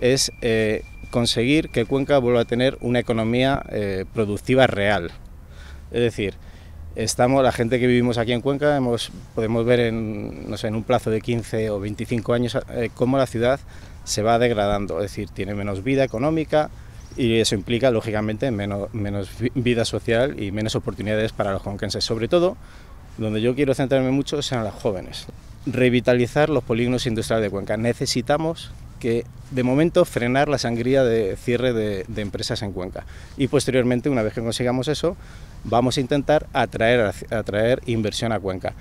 es eh, conseguir que Cuenca vuelva a tener una economía eh, productiva real. Es decir, estamos, la gente que vivimos aquí en Cuenca podemos ver en, no en un plazo de 15 o 25 años eh, cómo la ciudad se va degradando, es decir, tiene menos vida económica y eso implica, lógicamente, menos, vida social y menos oportunidades para los juanquenses, Sobre todo, donde yo quiero centrarme mucho sean las jóvenes. Revitalizar los polígonos industriales de Cuenca. Necesitamos que de momento frenar la sangría de cierre de, empresas en Cuenca. Y posteriormente, una vez que consigamos eso, vamos a intentar atraer, atraer inversión a Cuenca.